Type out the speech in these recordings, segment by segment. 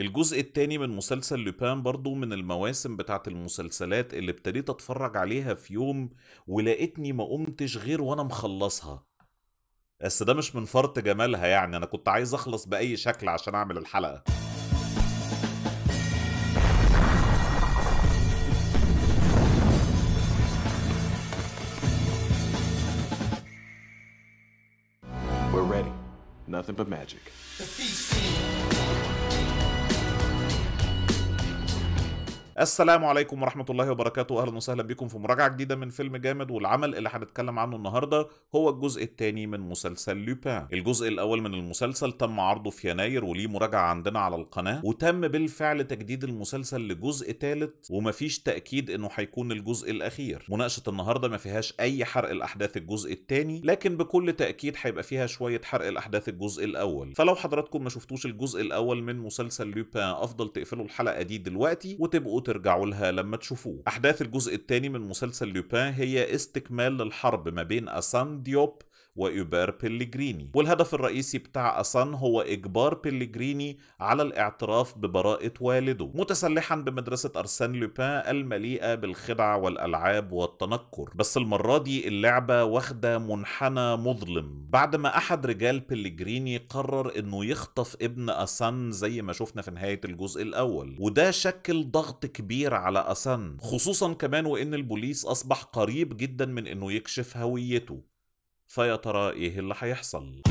الجزء التاني من مسلسل لوبان برضو من المواسم بتاعت المسلسلات اللي ابتديت اتفرج عليها في يوم ولقيتني ما قمتش غير وانا مخلصها بس ده مش من فرط جمالها يعني انا كنت عايز اخلص باي شكل عشان اعمل الحلقه We're ready. Nothing but magic. السلام عليكم ورحمة الله وبركاته أهلا وسهلا بكم في مراجعة جديدة من فيلم جامد والعمل اللي هنتكلم عنه النهاردة هو الجزء الثاني من مسلسل لوبان الجزء الأول من المسلسل تم عرضه في يناير وليه مراجعة عندنا على القناة وتم بالفعل تجديد المسلسل لجزء ثالث ومفيش تأكيد إنه هيكون الجزء الأخير مناقشة النهاردة ما فيهاش أي حرق الأحداث الجزء الثاني لكن بكل تأكيد هيبقى فيها شوية حرق الأحداث الجزء الأول فلو حضراتكم ما شفتوش الجزء الأول من مسلسل لوبان أفضل تقفلوا الحلقة دي دلوقتي وتبقوا ترجعوا لها لما تشوفوه أحداث الجزء الثاني من مسلسل لوبان هي استكمال للحرب ما بين أسان ديوب وإيبر بيليجريني والهدف الرئيسي بتاع أسان هو إجبار بيليجريني على الاعتراف ببراءة والده متسلحا بمدرسة أرسان لوبان المليئة بالخدع والألعاب والتنكر بس المرة دي اللعبة واخدة منحنى مظلم بعد ما أحد رجال بيليجريني قرر إنه يخطف ابن أسان زي ما شفنا في نهاية الجزء الأول وده شكل ضغط كبير على أسان خصوصا كمان وإن البوليس أصبح قريب جدا من إنه يكشف هويته فيا ترى ايه اللي هيحصل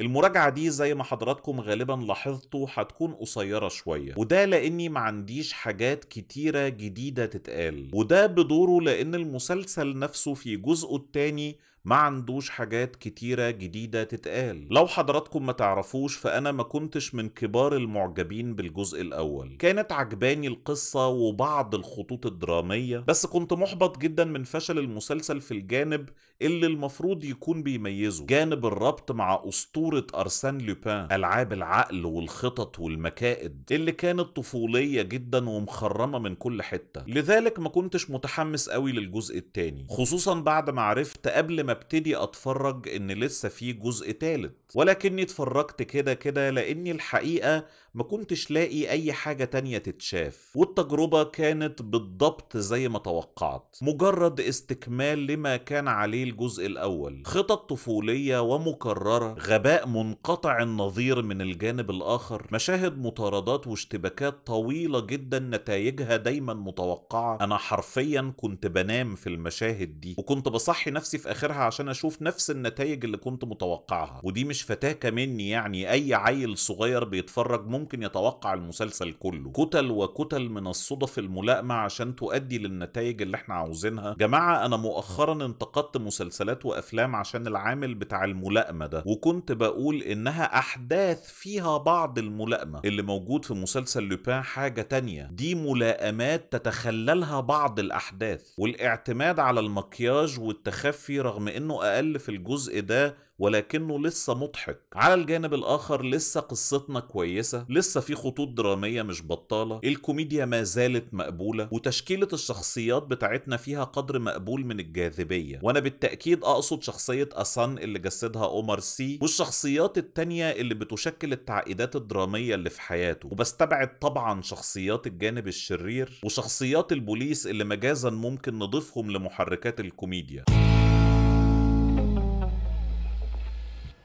المراجعة دي زي ما حضراتكم غالبا لاحظتوا هتكون قصيرة شوية وده لأني ما عنديش حاجات كتيرة جديدة تتقال وده بدوره لأن المسلسل نفسه في جزءه التاني ما عندوش حاجات كتيرة جديدة تتقال لو حضراتكم ما تعرفوش فأنا ما كنتش من كبار المعجبين بالجزء الأول كانت عجباني القصة وبعض الخطوط الدرامية بس كنت محبط جدا من فشل المسلسل في الجانب اللي المفروض يكون بيميزه جانب الربط مع أسطورة أرسان لوبان ألعاب العقل والخطط والمكائد اللي كانت طفولية جدا ومخرمة من كل حتة لذلك ما كنتش متحمس قوي للجزء الثاني خصوصا بعد ما عرفت قبل ما ابتدي اتفرج ان لسه في جزء تالت ولكني اتفرجت كده كده لاني الحقيقه ما كنتش لاقي اي حاجه تانية تتشاف والتجربه كانت بالضبط زي ما توقعت مجرد استكمال لما كان عليه الجزء الاول خطط طفوليه ومكرره غباء منقطع النظير من الجانب الاخر مشاهد مطاردات واشتباكات طويله جدا نتائجها دايما متوقعه انا حرفيا كنت بنام في المشاهد دي وكنت بصحي نفسي في اخرها عشان اشوف نفس النتائج اللي كنت متوقعها ودي مش فتاكه مني يعني اي عيل صغير بيتفرج ممكن يتوقع المسلسل كله كتل وكتل من الصدف الملائمه عشان تؤدي للنتائج اللي احنا عاوزينها جماعه انا مؤخرا انتقدت مسلسلات وافلام عشان العامل بتاع الملائمه ده وكنت بقول انها احداث فيها بعض الملائمه اللي موجود في مسلسل لوبان حاجه تانية دي ملائمات تتخللها بعض الاحداث والاعتماد على المكياج والتخفي رغم انه اقل في الجزء ده ولكنه لسه مضحك على الجانب الاخر لسه قصتنا كويسه لسه في خطوط دراميه مش بطاله الكوميديا ما زالت مقبوله وتشكيله الشخصيات بتاعتنا فيها قدر مقبول من الجاذبيه وانا بالتاكيد اقصد شخصيه اسان اللي جسدها اومر سي والشخصيات التانية اللي بتشكل التعقيدات الدراميه اللي في حياته وبستبعد طبعا شخصيات الجانب الشرير وشخصيات البوليس اللي مجازا ممكن نضيفهم لمحركات الكوميديا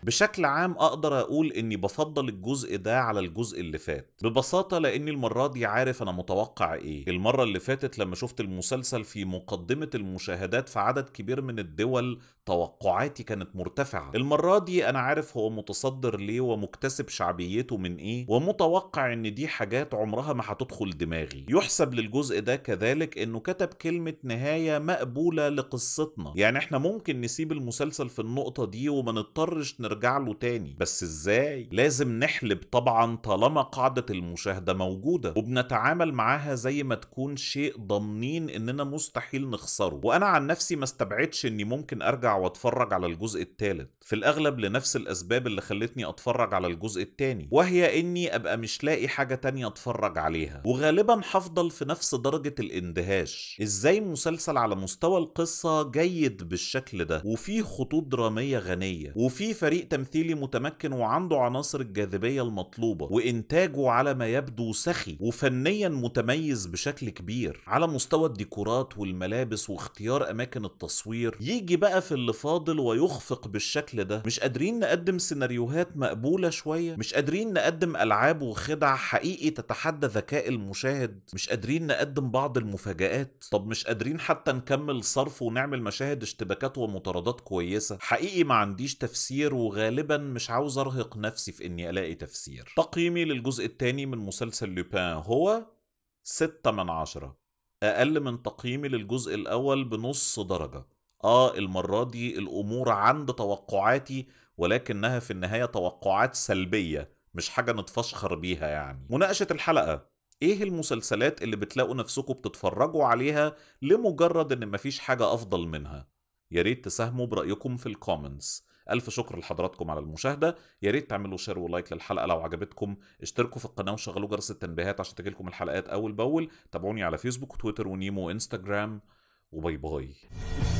بشكل عام اقدر اقول اني بفضل الجزء ده على الجزء اللي فات ببساطه لاني المره دي عارف انا متوقع ايه المره اللي فاتت لما شفت المسلسل في مقدمه المشاهدات في عدد كبير من الدول توقعاتي كانت مرتفعه المره دي انا عارف هو متصدر ليه ومكتسب شعبيته من ايه ومتوقع ان دي حاجات عمرها ما هتدخل دماغي يحسب للجزء ده كذلك انه كتب كلمه نهايه مقبوله لقصتنا يعني احنا ممكن نسيب المسلسل في النقطه دي وما نضطرش نرجع نرجع له تاني بس ازاي لازم نحلب طبعا طالما قاعدة المشاهدة موجودة وبنتعامل معاها زي ما تكون شيء ضامنين اننا مستحيل نخسره وانا عن نفسي ما استبعدش اني ممكن ارجع واتفرج على الجزء الثالث في الاغلب لنفس الاسباب اللي خلتني اتفرج على الجزء الثاني وهي اني ابقى مش لاقي حاجة تانية اتفرج عليها وغالبا هفضل في نفس درجة الاندهاش ازاي مسلسل على مستوى القصة جيد بالشكل ده وفيه خطوط درامية غنية وفيه فريق تمثيلي متمكن وعنده عناصر الجاذبية المطلوبة وإنتاجه على ما يبدو سخي وفنيا متميز بشكل كبير على مستوى الديكورات والملابس واختيار أماكن التصوير يجي بقى في اللي فاضل ويخفق بالشكل ده مش قادرين نقدم سيناريوهات مقبولة شوية مش قادرين نقدم ألعاب وخدع حقيقي تتحدى ذكاء المشاهد مش قادرين نقدم بعض المفاجآت طب مش قادرين حتى نكمل صرف ونعمل مشاهد اشتباكات ومطاردات كويسة حقيقي ما عنديش تفسير وغ وغالبا مش عاوز ارهق نفسي في اني الاقي تفسير تقييمي للجزء الثاني من مسلسل لوبان هو 6 من عشرة اقل من تقييمي للجزء الاول بنص درجة اه المرة دي الامور عند توقعاتي ولكنها في النهاية توقعات سلبية مش حاجة نتفشخر بيها يعني مناقشة الحلقة ايه المسلسلات اللي بتلاقوا نفسكم بتتفرجوا عليها لمجرد ان مفيش حاجة افضل منها يا ريت تساهموا برأيكم في الكومنتس الف شكر لحضراتكم على المشاهده يا ريت تعملوا شير ولايك للحلقه لو عجبتكم اشتركوا في القناه وشغلوا جرس التنبيهات عشان تجيلكم الحلقات اول باول تابعوني على فيسبوك وتويتر ونيمو وإنستغرام وباي باي